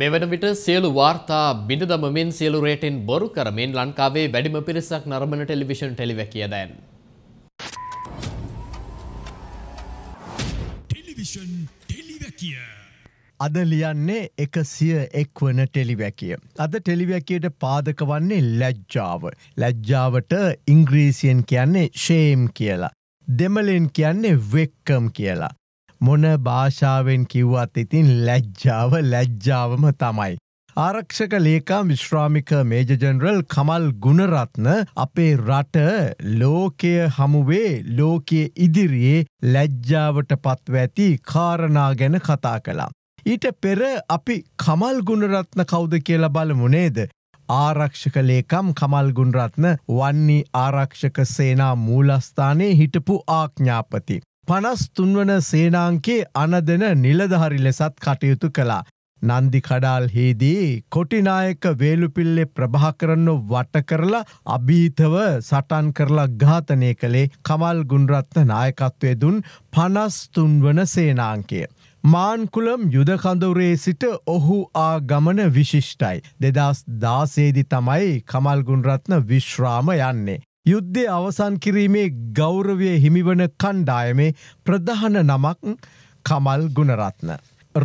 මෙවන විට සියලු වාර්තා බිඳ දමමින් සියලු රේටෙන් බොරු කරමින් ලංකාවේ වැඩිම පිරිසක් නරඹන ටෙලිවිෂන් ටෙලිවැකිය දැන්. ටෙලිවිෂන් ටෙලිවැකිය. අද ලියන්නේ එකසිය එක්වන ටෙලිවැකිය. අද ටෙලිවැකියට පාදක වන්නේ ලැජ්ජාව. ලැජ්ජාවට ඉංග්‍රීසියෙන් කියන්නේ ශේම් කියලා. දෙමලෙන් කියන්නේ වෙක්කම් කියලා. මොන භාෂාවෙන් කිව්වත් ඉතින් ලැජ්ජාව ලැජ්ජාවම තමයි. ආරක්ෂක ලේකා විශ්‍රාමික මේජජනරල් කමල් ගුණරත්න අපේ රට ලෝකය හමුවේ ලෝකය ඉදිරියේ ලැජ්ජාවට පත්ව ඇති කාරණා ගැන කතා කලා. ඊට පෙර අපි කමල් ගුණරත්න කෞද කියලා බලමුනේද. ආරක්ෂක ලේකම් කමල් ගුණරත්න වන්නේ ආරක්ෂක සේනා මූලස්ථානයේ හිටපු ආඥාපති. පනස් තුන්වන සේනාංකේ අනදෙන නිලධහරි ලෙසත් කටයුතු කළා. නන්දි කඩාල් හිදී කොටිනායක වේලුපිල්ලෙ ප්‍රභාකරන්න වට කරලා අභීතව සටන් කරලා ඝාතනය කළේ කමල් ගුන්රත්න නායකත්වය දුන් පනස්තුන් වන සේනාංකය. මාන්කුලම් යුදකඳවරේ සිට ඔහු ආ ගමන විශිෂ්ටයි. දෙදස් දාසේදි තමයි කමල්ගුන්රත්න විශ්‍රාම යන්නේ. යුද්ධය අවසන් කිරීමේ ගෞරවය හිමිවන කණ්ඩායමේ ප්‍රධාන නමක් කමල් ගුණරත්න.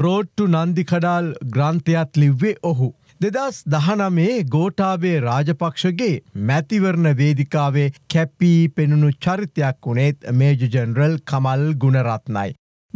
රෝට්ටු නන්දිකඩාල් ග්‍රන්ථයත් ලිව්වේ ඔහු. දෙදස් දහනමේ ගෝටාබේ රාජපක්ෂගේ මැතිවරණ වේදිකාවේ කැපී පෙනුණු චරිතයක් වුණේත් මේජජනරල් කමල් ගුණරත්නයි.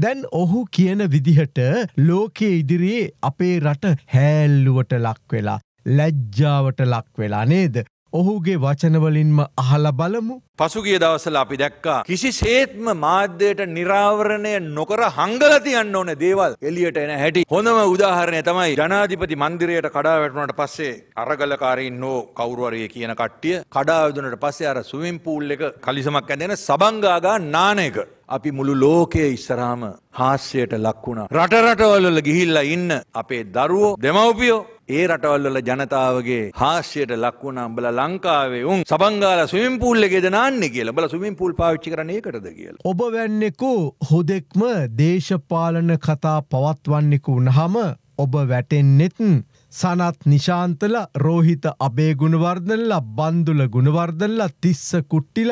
දැන් ඔහු කියන විදිහට ලෝකයේ ඉදිරියේ අපේ රට හැල්ලුවට ලක්වෙලා. ලැජ්ජාවට ලක් වෙලා නේද ඔහුගේ වචනවලින්ම අහල බලමු. පසුගිය දවසල අපි දැක්කා කිසිසේත්ම මාධ්‍යයට නිරාවරණය නොකර හංගල තියන්න ඕන දේවල් එලියට එන හැටි. හොඳම උදාහරණය තමයි ජනාධිපති මන්දිරයට කඩා වැටුණට පස්සේ අරගලකාරීන් හෝ කවුරුවරයේ කියන කට්ටිය කඩා වැදුනට පස්සේ අර ස්විමින් පූල් එක කලිසමක් ඇඳෙන සබංගා ගා නාන එක. අපි මුළු ලෝකයේ ඉස්සරහාම හාස්‍යයට ලක් වුණා. රටරටවල ගිහිල්ලා ඉන්න අපේ දරුවෝ දෙමව්පියෝ ඒ රටවල්වල ජනතාවගේ හාස්‍යයට ලක්වුණ අඹල ලංකාවේ උන් සබංගාල සුවිම් පූල් එකේද නාන්නේ කියලා බල සුවිම් පූල් පාවිච්චි කරන්නේ ඒකටද කියලා. ඔබ වැන්නෙකු හුදෙක්ම දේශපාලන කතා පවත්වන්නෙකු වුණහම ඔබ වැටෙන්නෙත් සනත් නිශාන්තල රෝහිත අබේ ගුණවර්ධනල බන්දුල ගුණවර්ධනල තිස්ස කුට්ටිල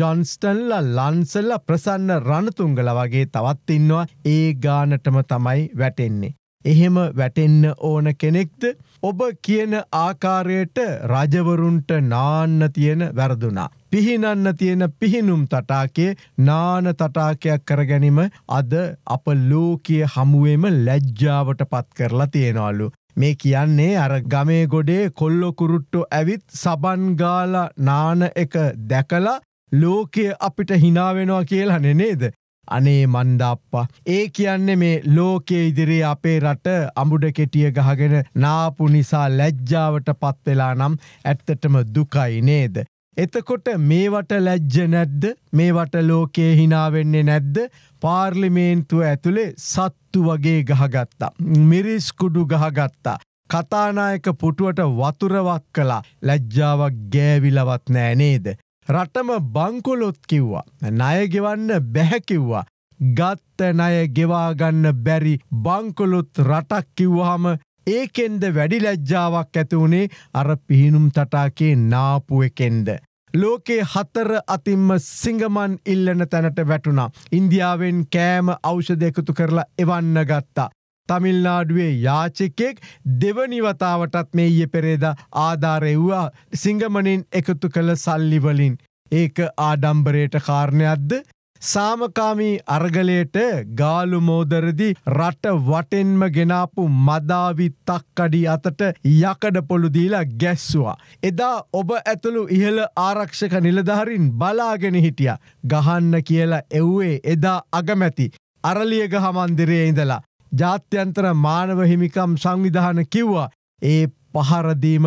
ජොන්ස්ටන්ල ලන්සල්ල ප්‍රසන්න රණතුංගල වගේ තවත් ඉන්නවා ඒ ගානටම තමයි වැටෙන්නේ. එහෙම වැටෙන්න ඕන කෙනෙක්ද ඔබ කියන ආකාරයට රජවරුන්ට නාන්න තියෙන වැරදුනා. පිහිනන්න තියෙන පිහිනුම් තටාකේ නාන තටාකයක් කරගැනීම අද අප ලෝකය හමුවේම ලැජ්ජාවට පත් කරලා තියෙනවලු. මේ කියන්නේ අර ගමේ ගොඩේ කොල්ලොකුරුට්ටු ඇවිත් සබන්ගාල නාන එක දැකලා ලෝකය අපිට හිනාවෙනවා කියලානෙ නේද. අනේ මන්ඩාප්පා. ඒ කියන්නේ මේ ලෝකයේ ඉදිරේ අපේ රට අමුඩ කෙටිය ගහගෙන නාපු නිසා ලැජ්ජාවට පත්වෙලා නම් ඇත්තටම දුකයි නේද. එතකොට මේවට ලැජ්ජ නැද්ද මේවට ලෝකයේ හිනාවෙන්නේ නැද්ද පාර්ලිමේන්තුව ඇතුළේ සත්තු වගේ ගහගත්තා. මිරිස්කුඩු ගහගත්තා. කතානායක පුටුවට වතුරවක් කලා ලැජ්ජාවක් ගෑවිලවත් නෑනේද. රටම බංකොලොත් කිව්වා. ණය ගෙවන්න බැහැ කිව්වා. ගත්ත ණය ගෙවාගන්න බැරි බංකොලොත් රටක් කිව්වහම ඒකෙන්ද වැඩි ලැජ්ජාවක් ඇති වුණේ අර පිහිනුම් තටාකේ නාපු එකෙන්ද. ලෝකේ හතර අතිම්ම සිංගමන් ඉල්ලන තැනට වැටුණා. ඉන්දියාවෙන් කෑම අෞෂධයකුතු කරලා එවන්න ගත්තා. තමිල්නාඩුවේ යාචකෙක් දෙවනිවතාවටත් මේ ඊය පෙරේද ආධාරෙව්වා සිංගමනින් එකතු කළ සල්ලිවලින්. ඒක ආඩම්බරයට කාරණයක්ද සාමකාමී අර්ගලයට ගාලු මෝදරදි රට වටෙන්ම ගෙනාපු මදාවි තක්කඩි අතට යකඩ පොළුදීලා ගැස්සවා. එදා ඔබ ඇතුළු ඉහළ ආරක්ෂක නිලධහරින් බලාගෙන හිටිය. ගහන්න කියලා එව්වේ එදා අගමැති. අරලියග හමන්දිරය ඉඳලා. ජාත්‍යන්තර මානව හිමිකම් සංවිධාන කිව්වා. ඒ පහරදීම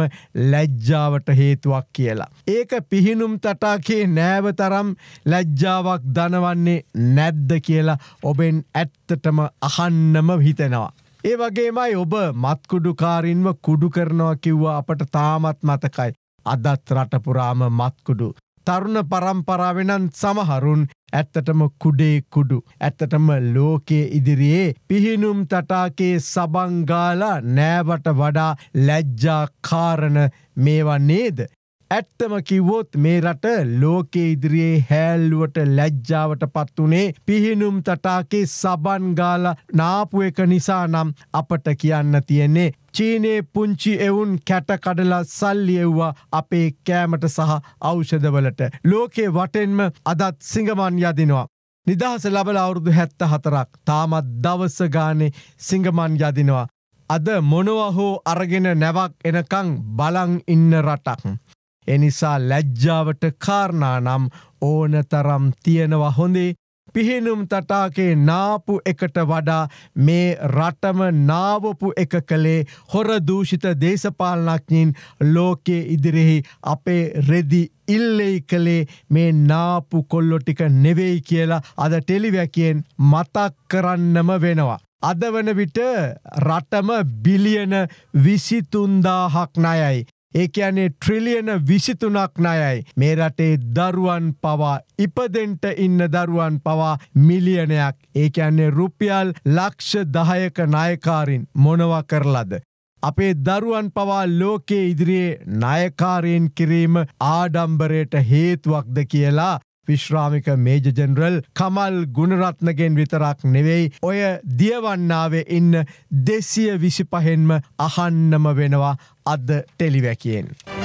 ලැජ්ජාවට හේතුවක් කියලා. ඒක පිහිනුම් තටාකේ නෑව තරම් ලැජ්ජාවක් දනවන්නේ නැද්ද කියලා ඔබෙන් ඇත්තටම අහන්නම හිතෙනවා. ඒ වගේමයි ඔබ මත්කුඩුකාරින්ව කුඩු කරනවා කිව්වා අපට තාමත් මතකයි. අදත් රටපුරාම මත්කුඩු තරුණ පරම්පරාවෙනන් සමහරුන් ඇත්තටම කුඩේ කුඩු. ඇත්තටම ලෝකයේ ඉදිරියේ පිහිනුම් තටාකේ සබංගාලා නෑවට වඩා ලැජ්ජා කාරණ මේවා නේද. ඇත්තම කිව්වොත් මේ රට ලෝකෙ ඉදිරියේ හැල්ලුවට ලැජ්ජාවට පත් වනේ පිහිනුම් තටාකේ සබන්ගාල නාපු එක නිසා නම් අපට කියන්න තියෙන්නේ චීනයේ පුංචි එවුන් කැටකඩලා සල්ලි එව්වා අපේ කෑමට සහ අෞෂධවලට ලෝකේ වටෙන්ම අදත් සිංගමන් යදිනවා. නිදහස ලබල අවුරුදු හැත්ත හතරක් තාමත් දවස්සගානේ සිංගමන් යදිනවා. අද මොනවා හෝ අරගෙන නැවක් එනකං බලං ඉන්න රටක්. එනිසා ලැජ්ජාවට කාරණානම් ඕනතරම් තියෙනවා හොඳේ පිහිනුම් තටාකේ නාපු එකට වඩා මේ රටම නාවපු එක කළේ හොර දූෂිත දේශපාලනඥයින් ලෝකයේ ඉදිරිෙහි අපේ රෙදි ඉල්ලෙයි කළේ මේ නාපු කොල්ලො ටික නෙවෙයි කියලා අද ටෙලිවැකෙන් මතක් කරන්නම වෙනවා. අද වන විට රටම බිලියන විසිතුන්දාහක් නයයි. ඒ කියන්නේ ට්‍රිලියන විසිතුනක් නයයි. මේ රටේ දරුවන් පවා ඉපදෙන්ට ඉන්න දරුවන් පවා මිලියනයක්. ඒ කියන්නේ රුපියල් ලක්ෂ දහයක නායකාරින් මොනව කරලද. අපේ දරුවන් පවා ලෝකයේ ඉදිරියේ නායකාරයෙන් කිරීම ආඩම්බරයට හේතුවක්ද කියලා විශ්‍රාමික මේජ ජෙනරල් කමල් ගුණරත්නගෙන් විතරක් නෙවෙයි ඔය දියවන්නාවේ ඉන්න දෙසිය විසි පහෙන්ම අහන්නම වෙනවා අද ටෙලිවැකෙන්.